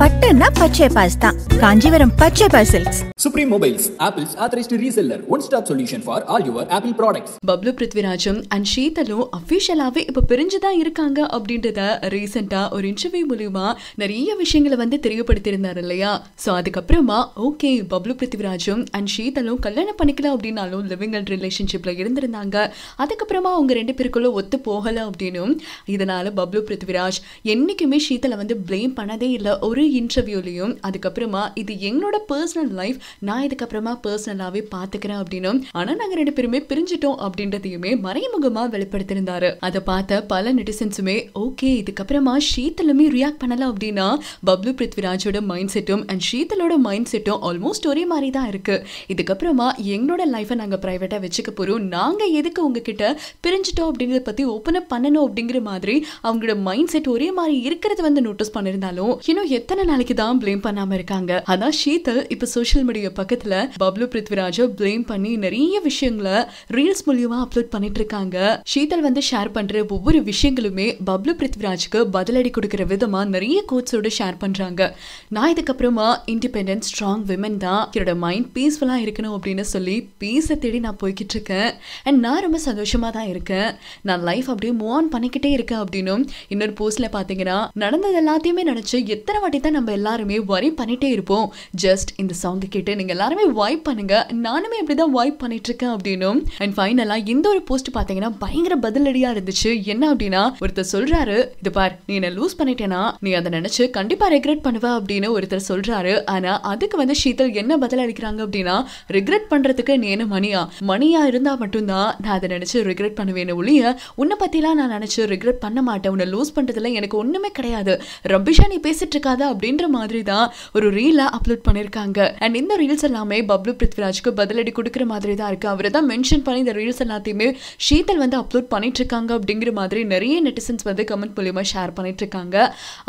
பட்டுன்னா பச்சை பாஸ் தான் காஞ்சிபுரம் பச்சை பசில்ஸ் Supreme Mobiles Apple's authorised reseller one stop solution for all your Apple products Bablu பிருத்விராஜும் அண்ட் ஷீதலும் அஃபீஷியலாகவே இப்போ பிரிஞ்சு தான் இருக்காங்க அப்படின்றத ரீசெண்டா ஒரு இன்டர்வியூ மூலியமா நிறைய விஷயங்களை வந்து தெரியப்படுத்தியிருந்தார் இல்லையா ஸோ அதுக்கப்புறமா ஓகே பப்ளு பிருத்விராஜும் அண்ட் ஷீதலும் கல்யாணம் பண்ணிக்கலாம் அப்படின்னாலும் லிவிங் அண்ட் ரிலேஷன்ஷிப்பில் இருந்திருந்தாங்க அதுக்கப்புறமா அவங்க ரெண்டு பேருக்குள்ளே ஒத்து போகலை அப்படின்னும் இதனால பப்ளு பிருத்விராஜ் என்னைக்குமே ஷீதலை வந்து ப்ளேம் பண்ணதே இல்லை ஓ ஒரு இன்டர்வியூலையும் அதுக்கப்புறமா இது என்னோட பர்சனல் லைஃப் நான் இதுக்கப்புறமா பர்சனலாகவே பார்த்துக்கிறேன் அப்படின்னும் ஆனால் நாங்கள் ரெண்டு பேருமே பிரிஞ்சிட்டோம் அப்படின்றதையுமே மறைமுகமாக வெளிப்படுத்தியிருந்தாரு அதை பார்த்த பல நெட்டிசன்ஸுமே ஓகே இதுக்கப்புறமா ஷீத்தலுமே ரியாக்ட் பண்ணலாம் அப்படின்னா பப்ளு பிருத்விராஜோட மைண்ட் செட்டும் அண்ட் ஷீத்தலோட மைண்ட் செட்டும் ஆல்மோஸ்ட் ஒரே மாதிரி தான் இருக்கு இதுக்கப்புறமா எங்களோட லைஃப்பை நாங்கள் ப்ரைவேட்டாக வச்சுக்க போகிறோம் நாங்கள் எதுக்கு உங்ககிட்ட பிரிஞ்சிட்டோம் அப்படிங்கிறத பற்றி ஓப்பன் அப் பண்ணணும் அப்படிங்கிற மாதிரி அவங்களோட மைண்ட் செட் ஒரே மாதிரி இருக்கிறத வந்து நோட்டீஸ் பண்ணியிருந்தாலும் இன்னும் எத்தனை நாளைக்கு தான் பிளேம் பண்ணாம இருக்காங்க ஆனா ஷீதல் இப்ப சோசியல் மீடியா பக்கத்துல பப்ளு பிருத்விராஜ பிளேம் பண்ணி நிறைய விஷயங்களை ரீல்ஸ் மூலியமா அப்லோட் பண்ணிட்டு இருக்காங்க ஷீதல் வந்து ஷேர் பண்ற ஒவ்வொரு விஷயங்களுமே பப்ளு பிருத்விராஜுக்கு பதிலடி கொடுக்கிற விதமா நிறைய கோட்ஸோட ஷேர் பண்றாங்க நான் இதுக்கப்புறமா இண்டிபெண்டன்ட் ஸ்ட்ராங் விமன் தான் என்னோட மைண்ட் பீஸ்ஃபுல்லா இருக்கணும் அப்படின்னு சொல்லி பீஸை தேடி நான் போய்கிட்டு இருக்கேன் அண்ட் நான் ரொம்ப சந்தோஷமா தான் இருக்கேன் நான் லைஃப் அப்படியே மூவ் ஆன் பண்ணிக்கிட்டே இருக்கேன் அப்படின்னும் இன்னொரு போஸ்ட்ல பாத்தீங்கன்னா நடந்தது எல்லாத்தையுமே நினைச்சு எத்தனை முன்னாடி தான் நம்ம எல்லாருமே வைப் பண்ணிகிட்டே இருப்போம் ஜஸ்ட் இந்த சாங்கை கேட்டு நீங்கள் எல்லாருமே வைப் பண்ணுங்க நானுமே இப்படி தான் வைப் பண்ணிட்டுருக்கேன் அப்படின்னும் அண்ட் ஃபைனலாக இந்த ஒரு போஸ்ட் பார்த்தீங்கன்னா பயங்கர பதிலடியாக இருந்துச்சு என்ன அப்படின்னா ஒருத்தர் சொல்கிறாரு இது பார் நீ என்ன லூஸ் பண்ணிட்டேன்னா நீ அதை நினச்சி கண்டிப்பாக ரெக்ரெட் பண்ணுவ அப்படின்னு ஒருத்தர் சொல்கிறாரு ஆனால் அதுக்கு வந்து ஷீதல் என்ன பதில் அளிக்கிறாங்க அப்படின்னா ரிக்ரெட் பண்ணுறதுக்கு நீ என்ன மணியா மணியா இருந்தால் மட்டும்தான் நான் அதை நினச்சி ரிக்ரெட் பண்ணுவேன் ஒழிய உன்னை பற்றிலாம் நான் நினச்சி ரிக்ரெட் பண்ண மாட்டேன் உன்னை லூஸ் பண்ணுறதுல எனக்கு ஒன்றுமே கிடையாது ரபிஷா நீ பேசிட்டு இருக்காத கூடாது அப்படின்ற மாதிரி தான் ஒரு ரீலை அப்லோட் பண்ணியிருக்காங்க அண்ட் இந்த ரீல்ஸ் எல்லாமே பப்ளு பிருத்விராஜ்க்கு பதிலடி கொடுக்குற மாதிரி தான் இருக்கு அவரை தான் மென்ஷன் பண்ணி இந்த ரீல்ஸ் எல்லாத்தையுமே ஷீதல் வந்து அப்லோட் பண்ணிட்டு இருக்காங்க அப்படிங்கிற மாதிரி நிறைய நெட்டிசன்ஸ் வந்து கமெண்ட் மூலியமா ஷேர் பண்ணிட்டு இருக்காங்க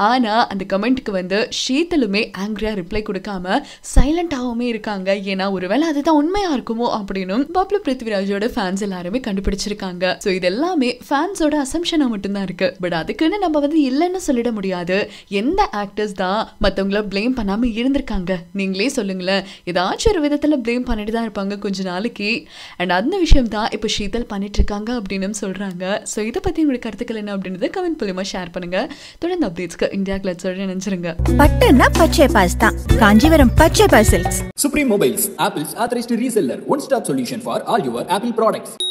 ஆனா அந்த கமெண்ட்டுக்கு வந்து ஷீதலுமே ஆங்கிரியா ரிப்ளை கொடுக்காம சைலண்டாகவுமே இருக்காங்க ஏன்னா ஒருவேளை அதுதான் உண்மையாக இருக்குமோ அப்படின்னு பப்ளு பிருத்விராஜோட ஃபேன்ஸ் எல்லாருமே கண்டுபிடிச்சிருக்காங்க ஸோ இது எல்லாமே ஃபேன்ஸோட அசம்ஷனாக மட்டும்தான் இருக்கு பட் அதுக்குன்னு நம்ம வந்து இல்லைன்னு சொல்லிட முடியாது எந்த ஆக்டர்ஸ் தான் தான் மற்றவங்கள ப்ளேம் பண்ணாமல் இருந்திருக்காங்க நீங்களே சொல்லுங்களேன் ஏதாச்சும் ஒரு விதத்தில் ப்ளேம் பண்ணிட்டு தான் இருப்பாங்க கொஞ்ச நாளைக்கு அண்ட் அந்த விஷயம் தான் இப்போ ஷீதல் இருக்காங்க அப்படின்னு சொல்கிறாங்க ஸோ இதை பற்றி உங்களுக்கு கருத்துக்கள் என்ன அப்படின்றத கமெண்ட் மூலியமாக ஷேர் பண்ணுங்க தொடர்ந்து அப்டேட்ஸ்க்கு இந்தியா சொல்ல நினைச்சிருங்க பட்டுன்னா பச்சை பாஸ் தான் காஞ்சிபுரம் பச்சை பாசில்ஸ் Supreme Mobiles Apple's authorised reseller one stop solution for all your Apple products